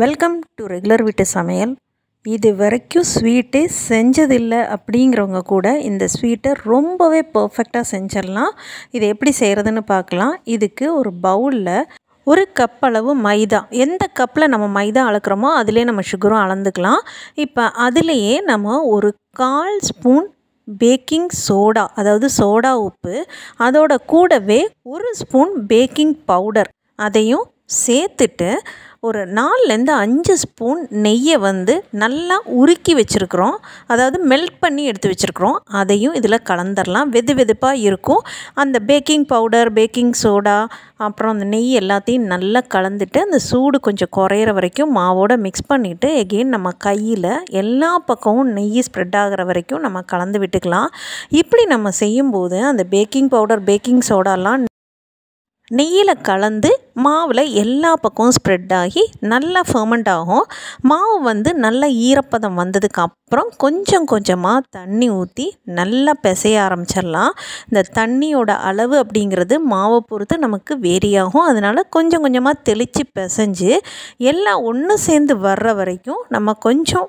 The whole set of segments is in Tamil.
வெல்கம் டு ரெகுலர் வீட்டு சமையல் இது வரைக்கும் ஸ்வீட்டு செஞ்சதில்லை அப்படிங்கிறவங்க கூட இந்த ஸ்வீட்டை ரொம்பவே பர்ஃபெக்டாக செஞ்சிடலாம் இது எப்படி செய்கிறதுன்னு பார்க்கலாம் இதுக்கு ஒரு பவுலில் ஒரு கப் அளவு மைதா எந்த கப்பில் நம்ம மைதா அளக்குறோமோ அதிலே நம்ம சுகரும் அளந்துக்கலாம் இப்போ அதுலேயே நம்ம ஒரு கால் ஸ்பூன் பேக்கிங் சோடா அதாவது சோடா உப்பு அதோட கூடவே ஒரு ஸ்பூன் பேக்கிங் பவுடர் அதையும் சேர்த்துட்டு ஒரு நாலுலேருந்து அஞ்சு ஸ்பூன் நெய்யை வந்து நல்லா உருக்கி வச்சுருக்குறோம் அதாவது மெல்ட் பண்ணி எடுத்து வச்சுருக்குறோம் அதையும் இதில் கலந்துடலாம் வெது வெதுப்பாக இருக்கும் அந்த பேக்கிங் பவுடர் பேக்கிங் சோடா அப்புறம் அந்த நெய் எல்லாத்தையும் நல்லா கலந்துட்டு அந்த சூடு கொஞ்சம் குறையிற வரைக்கும் மாவோடு மிக்ஸ் பண்ணிவிட்டு எகெயின் நம்ம கையில் எல்லா பக்கமும் நெய் ஸ்ப்ரெட் ஆகிற வரைக்கும் நம்ம கலந்து விட்டுக்கலாம் இப்படி நம்ம செய்யும்போது அந்த பேக்கிங் பவுடர் பேக்கிங் சோடாலாம் நெய்யில் கலந்து மாவில் எல்லா பக்கமும் ஸ்ப்ரெட் ஆகி நல்லா ஃபர்மெண்ட் ஆகும் மாவு வந்து நல்லா ஈரப்பதம் வந்ததுக்கு அப்புறம் கொஞ்சம் கொஞ்சமாக தண்ணி ஊற்றி நல்லா பிசைய ஆரம்பிச்சிடலாம் இந்த தண்ணியோட அளவு அப்படிங்கிறது மாவை பொறுத்து நமக்கு வேரியாகும் அதனால் கொஞ்சம் கொஞ்சமாக தெளித்து பிசைஞ்சு எல்லாம் ஒன்று சேர்ந்து வர்ற வரைக்கும் நம்ம கொஞ்சம்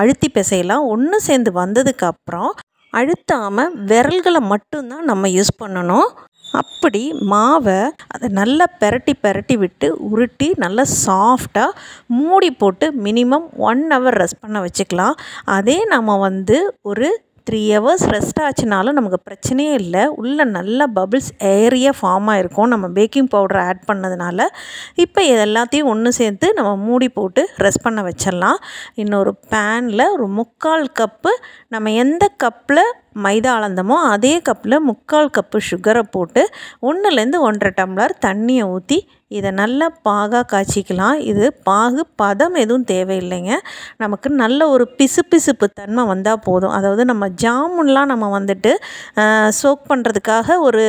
அழுத்தி பிசையலாம் ஒன்று சேர்ந்து வந்ததுக்கு அப்புறம் அழுத்தாமல் விரல்களை மட்டும்தான் நம்ம யூஸ் பண்ணணும் அப்படி மாவை அதை நல்லா பெரட்டி பெரட்டி விட்டு உருட்டி நல்லா சாஃப்டாக மூடி போட்டு மினிமம் ஒன் ஹவர் ரெஸ்ட் பண்ண வச்சுக்கலாம் அதே நம்ம வந்து ஒரு த்ரீ ஹவர்ஸ் ரெஸ்ட் ஆச்சுனாலும் நமக்கு பிரச்சனையே இல்லை உள்ளே நல்லா பபிள்ஸ் ஏரியா ஃபார்ம் ஆகிருக்கும் நம்ம பேக்கிங் பவுடர் ஆட் பண்ணதுனால இப்போ எல்லாத்தையும் ஒன்று சேர்த்து நம்ம மூடி போட்டு ரெஸ்ட் பண்ண வச்சிடலாம் இன்னொரு பேனில் ஒரு முக்கால் கப்பு நம்ம எந்த கப்பில் மைதா அளந்தமோ அதே கப்பில் முக்கால் கப்பு சுகரை போட்டு ஒன்றுலேருந்து ஒன்றரை டம்ளர் தண்ணியை ஊற்றி இதை நல்லா பாகாக காய்ச்சிக்கலாம் இது பாகு பதம் எதுவும் தேவையில்லைங்க நமக்கு நல்ல ஒரு பிசு பிசுப்பு தன்மை வந்தால் போதும் அதாவது நம்ம ஜாமுன்லாம் நம்ம வந்துட்டு சோக் பண்ணுறதுக்காக ஒரு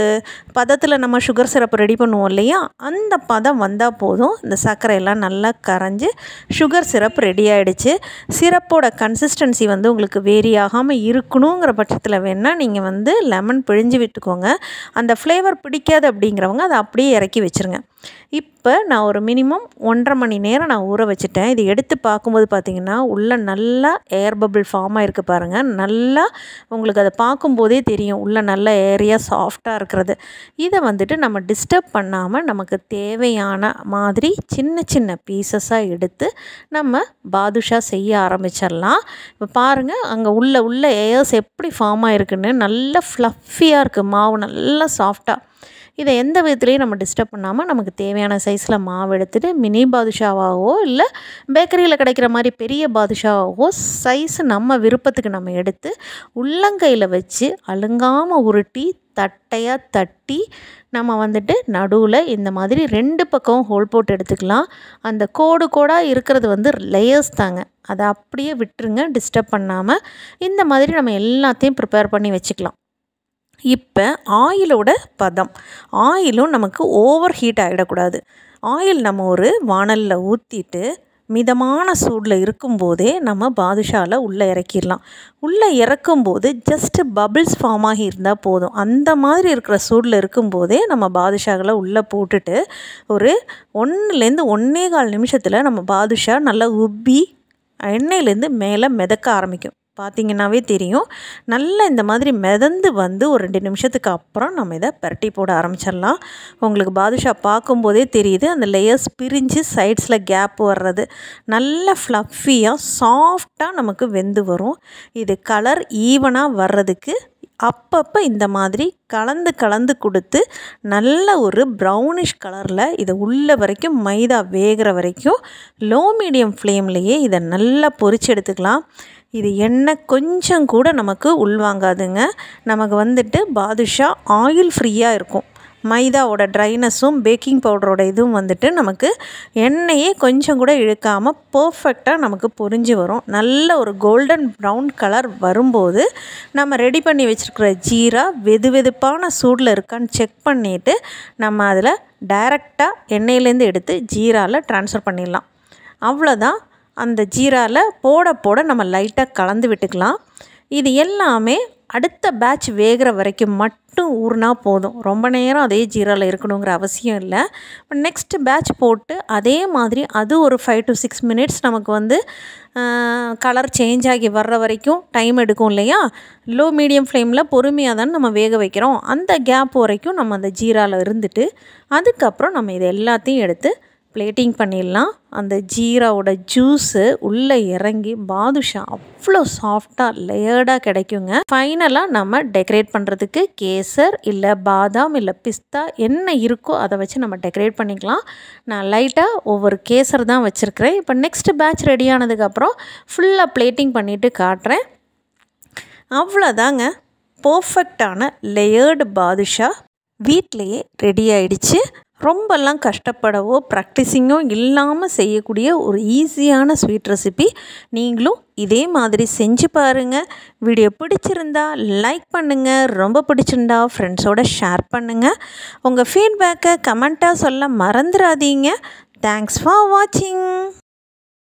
பதத்தில் நம்ம சுகர் சிரப்பு ரெடி பண்ணுவோம் இல்லையா அந்த பதம் வந்தால் போதும் இந்த சர்க்கரையெல்லாம் நல்லா கரைஞ்சி சுகர் சிரப் ரெடி ஆகிடுச்சு சிரப்போட கன்சிஸ்டன்சி வந்து உங்களுக்கு வேரி ஆகாமல் இருக்கணுங்கிற பட்சத்தில் வேணால் நீங்கள் வந்து லெமன் பிழிஞ்சு விட்டுக்கோங்க அந்த ஃப்ளேவர் பிடிக்காது அப்படிங்கிறவங்க அதை அப்படியே இறக்கி வச்சுருங்க இப்போ நான் ஒரு மினிமம் ஒன்றரை மணி நேரம் நான் ஊற வச்சுட்டேன் இது எடுத்து பார்க்கும்போது பார்த்திங்கன்னா உள்ளே நல்லா ஏர் பபிள் ஃபார்ம் ஆகிருக்கு பாருங்கள் நல்லா உங்களுக்கு அதை பார்க்கும்போதே தெரியும் உள்ளே நல்ல ஏரியா சாஃப்டாக இருக்கிறது இதை வந்துட்டு நம்ம டிஸ்டர்ப் பண்ணாமல் நமக்கு தேவையான மாதிரி சின்ன சின்ன பீசஸாக எடுத்து நம்ம பாதுஷா செய்ய ஆரம்பிச்சிடலாம் இப்போ பாருங்கள் அங்கே உள்ள உள்ள ஏர்ஸ் எப்படி ஃபார்ம் ஆகிருக்குன்னு நல்லா ஃப்ளஃபியாக இருக்குது மாவு நல்லா சாஃப்டாக இதை எந்த விதத்துலேயும் நம்ம டிஸ்டர்ப் பண்ணாமல் நமக்கு தேவையான சைஸில் மாவு எடுத்துகிட்டு மினி பாதுஷாவாகவோ இல்லை பேக்கரியில் கிடைக்கிற மாதிரி பெரிய பாதுஷாவாகவோ சைஸ் நம்ம விருப்பத்துக்கு நம்ம எடுத்து உள்ளங்கையில் வச்சு அழுங்காமல் உருட்டி தட்டையாக தட்டி நம்ம வந்துட்டு நடுவில் இந்த மாதிரி ரெண்டு பக்கம் ஹோல் போட்டு எடுத்துக்கலாம் அந்த கோடு கோடாக இருக்கிறது வந்து லேயர்ஸ் தாங்க அதை அப்படியே விட்டுருங்க டிஸ்டர்ப் பண்ணாமல் இந்த மாதிரி நம்ம எல்லாத்தையும் ப்ரிப்பேர் பண்ணி வச்சுக்கலாம் இப்போ ஆயிலோட பதம் ஆயிலும் நமக்கு ஓவர் ஹீட் ஆகிடக்கூடாது ஆயில் நம்ம ஒரு வானலில் ஊற்றிட்டு மிதமான சூடில் இருக்கும்போதே நம்ம பாதுஷாவில் உள்ளே இறக்கிடலாம் உள்ளே இறக்கும்போது ஜஸ்ட்டு பபிள்ஸ் ஃபார்ம் ஆகி இருந்தால் போதும் அந்த மாதிரி இருக்கிற சூடில் இருக்கும்போதே நம்ம பாதுஷாவில் உள்ளே போட்டுட்டு ஒரு ஒன்றுலேருந்து ஒன்றே கால் நிமிஷத்தில் நம்ம பாதுஷா நல்லா உப்பி எண்ணெயிலேருந்து மேலே மிதக்க ஆரம்பிக்கும் பார்த்திங்கன்னாவே தெரியும் நல்லா இந்த மாதிரி மிதந்து வந்து ஒரு ரெண்டு நிமிஷத்துக்கு அப்புறம் நம்ம இதை பரட்டி போட ஆரம்பிச்சிடலாம் உங்களுக்கு பாதுஷா பார்க்கும்போதே தெரியுது அந்த லேயர்ஸ் பிரிஞ்சு சைட்ஸில் கேப் வர்றது நல்ல ஃப்ளஃபியாக சாஃப்டாக நமக்கு வெந்து வரும் இது கலர் ஈவனாக வர்றதுக்கு அப்பப்போ இந்த மாதிரி கலந்து கலந்து கொடுத்து நல்ல ஒரு ப்ரௌனிஷ் கலரில் இதை உள்ள வரைக்கும் மைதா வேகிற வரைக்கும் லோ மீடியம் ஃப்ளேம்லேயே இதை நல்லா பொறிச்சு எடுத்துக்கலாம் இது எண்ணெய் கொஞ்சம் கூட நமக்கு உள்வாங்காதுங்க நமக்கு வந்துட்டு பாதுஷா ஆயில் ஃப்ரீயாக இருக்கும் மைதாவோட ட்ரைனஸும் பேக்கிங் பவுடரோட இதுவும் வந்துட்டு நமக்கு எண்ணெயே கொஞ்சம் கூட இழுக்காமல் பர்ஃபெக்டாக நமக்கு பொறிஞ்சு வரும் நல்ல ஒரு கோல்டன் ப்ரௌன் கலர் வரும்போது நம்ம ரெடி பண்ணி வச்சுருக்கிற ஜீரா வெது வெதுப்பான சூடில் இருக்கான்னு செக் பண்ணிவிட்டு நம்ம அதில் டைரெக்டாக எண்ணெயிலேருந்து எடுத்து ஜீராவில் ட்ரான்ஸ்ஃபர் பண்ணிடலாம் அவ்வளோதான் அந்த ஜீராவில் போட போட நம்ம லைட்டாக கலந்து விட்டுக்கலாம் இது எல்லாமே அடுத்த பேட்ச் வேகிற வரைக்கும் மட்டும் ஊறினா போதும் ரொம்ப நேரம் அதே ஜீராவில் இருக்கணுங்கிற அவசியம் இல்லை நெக்ஸ்ட் பேட்ச் போட்டு அதே மாதிரி அது ஒரு ஃபைவ் டு சிக்ஸ் மினிட்ஸ் நமக்கு வந்து கலர் சேஞ்ச் ஆகி வர்ற வரைக்கும் டைம் எடுக்கும் இல்லையா லோ மீடியம் ஃப்ளேமில் பொறுமையாக தானே நம்ம வேக வைக்கிறோம் அந்த கேப் வரைக்கும் நம்ம அந்த ஜீராவில் இருந்துட்டு அதுக்கப்புறம் நம்ம இது எல்லாத்தையும் எடுத்து பிளேட்டிங் பண்ணிடலாம் அந்த ஜீராவோட ஜூஸு உள்ளே இறங்கி பாதுஷா அவ்வளோ சாஃப்டாக லேயர்டாக கிடைக்குங்க ஃபைனலாக நம்ம டெக்கரேட் பண்ணுறதுக்கு கேசர் இல்லை பாதாம் இல்லை பிஸ்தா என்ன இருக்கோ அதை வச்சு நம்ம டெக்கரேட் பண்ணிக்கலாம் நான் லைட்டாக ஒவ்வொரு கேசர் தான் வச்சுருக்கிறேன் இப்போ நெக்ஸ்ட் பேட்ச் ரெடியானதுக்கப்புறம் ஃபுல்லாக பிளேட்டிங் பண்ணிவிட்டு காட்டுறேன் அவ்வளோதாங்க பர்ஃபெக்டான லேயர்டு பாதுஷா வீட்லேயே ரெடி ஆயிடுச்சு ரொம்பலாம் கஷ்டப்படவோ ப்ராக்டிஸிங்கோ இல்லாமல் செய்யக்கூடிய ஒரு ஈஸியான ஸ்வீட் ரெசிபி நீங்களும் இதே மாதிரி செஞ்சு பாருங்கள் வீடியோ பிடிச்சிருந்தா லைக் பண்ணுங்கள் ரொம்ப பிடிச்சிருந்தா ஃப்ரெண்ட்ஸோட ஷேர் பண்ணுங்கள் உங்கள் ஃபீட்பேக்கை கமெண்ட்டாக சொல்ல மறந்துடாதீங்க தேங்க்ஸ் ஃபார் வாட்சிங்